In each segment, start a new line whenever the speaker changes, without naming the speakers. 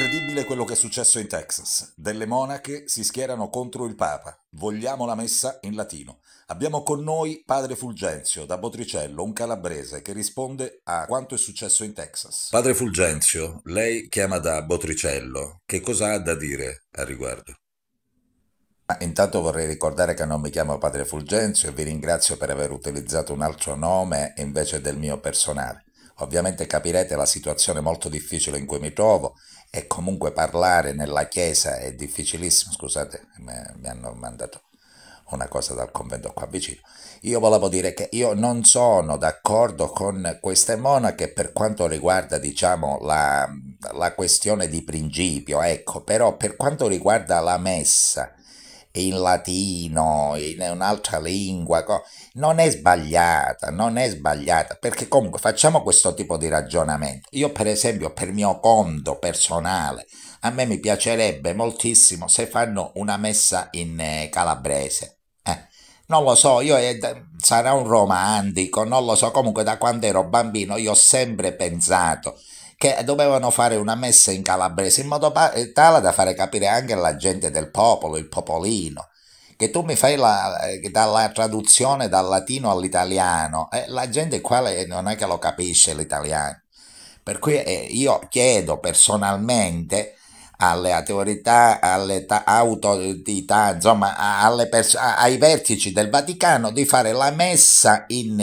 Incredibile quello che è successo in Texas. Delle monache si schierano contro il Papa. Vogliamo la messa in latino. Abbiamo con noi padre Fulgenzio da Botricello, un calabrese, che risponde a quanto è successo in Texas. Padre Fulgenzio, lei chiama da Botricello. Che cosa ha da dire a riguardo? Ah, intanto vorrei ricordare che non mi chiamo padre Fulgenzio e vi ringrazio per aver utilizzato un altro nome invece del mio personale. Ovviamente capirete la situazione molto difficile in cui mi trovo e comunque parlare nella chiesa è difficilissimo, scusate, mi hanno mandato una cosa dal convento qua vicino. Io volevo dire che io non sono d'accordo
con queste monache per quanto riguarda, diciamo, la, la questione di principio, ecco, però per quanto riguarda la messa, in latino, in un'altra lingua, non è sbagliata, non è sbagliata, perché comunque facciamo questo tipo di ragionamento. Io per esempio per mio conto personale, a me mi piacerebbe moltissimo se fanno una messa in eh, calabrese. Eh. non lo so, io è, eh, sarà un romantico, non lo so, comunque da quando ero bambino io ho sempre pensato che dovevano fare una messa in calabrese in modo eh, tale da fare capire anche alla gente del popolo, il popolino. Che tu mi fai la, eh, dalla traduzione dal latino all'italiano, eh, la gente qua eh, non è che lo capisce l'italiano. Per cui eh, io chiedo personalmente alle autorità, alle autorità, insomma alle ai vertici del Vaticano di fare la messa in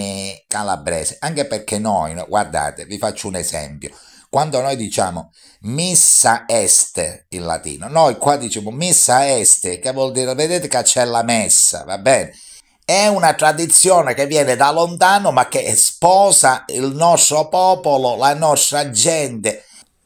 calabrese, anche perché noi, guardate, vi faccio un esempio, quando noi diciamo missa est in latino, noi qua diciamo missa est, che vuol dire, vedete che c'è la messa, va bene? È una tradizione che viene da lontano ma che sposa il nostro popolo, la nostra gente,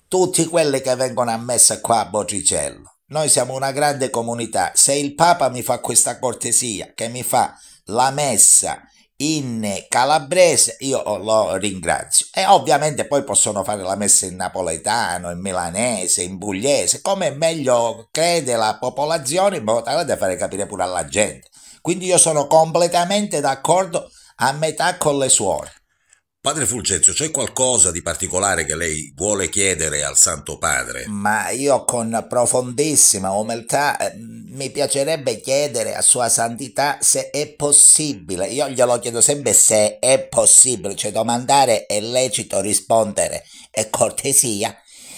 tutti quelli che vengono a messa qua a Botticello. Noi siamo una grande comunità. Se il Papa mi fa questa cortesia, che mi fa la messa in calabrese, io lo ringrazio. E ovviamente poi possono fare la messa in napoletano, in milanese, in pugliese, come meglio crede la popolazione, in modo tale da fare capire pure alla gente. Quindi io sono completamente d'accordo a metà con le suore.
Padre Fulgenzio, c'è qualcosa di particolare che lei vuole chiedere al Santo Padre?
Ma io con profondissima umiltà eh, mi piacerebbe chiedere a Sua Santità se è possibile. Io glielo chiedo sempre se è possibile, cioè domandare è lecito, rispondere è cortesia.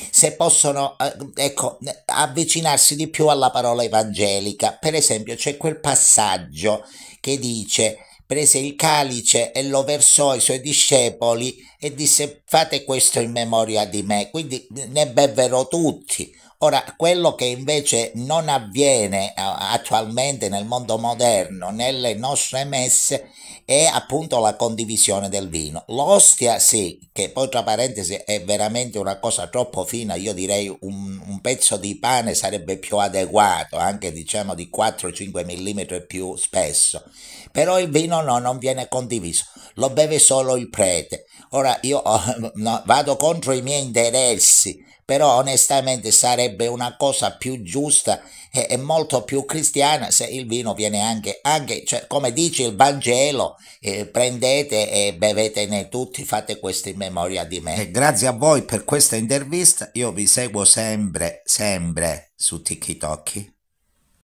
Se possono eh, ecco, avvicinarsi di più alla parola evangelica. Per esempio, c'è quel passaggio che dice prese il calice e lo versò ai suoi discepoli e disse fate questo in memoria di me, quindi ne bevvero tutti. Ora, quello che invece non avviene attualmente nel mondo moderno, nelle nostre messe, è appunto la condivisione del vino. L'ostia sì, che poi tra parentesi è veramente una cosa troppo fina, io direi un, un pezzo di pane sarebbe più adeguato, anche diciamo di 4-5 mm più spesso, però il vino no, non viene condiviso, lo beve solo il prete. Ora io no, vado contro i miei interessi, però onestamente sarebbe una cosa più giusta e, e molto più cristiana se il vino viene anche, anche cioè, come dice il Vangelo, eh, prendete e bevetene tutti, fate questo in memoria di me. E grazie a voi per questa intervista, io vi seguo sempre, sempre su TikTok.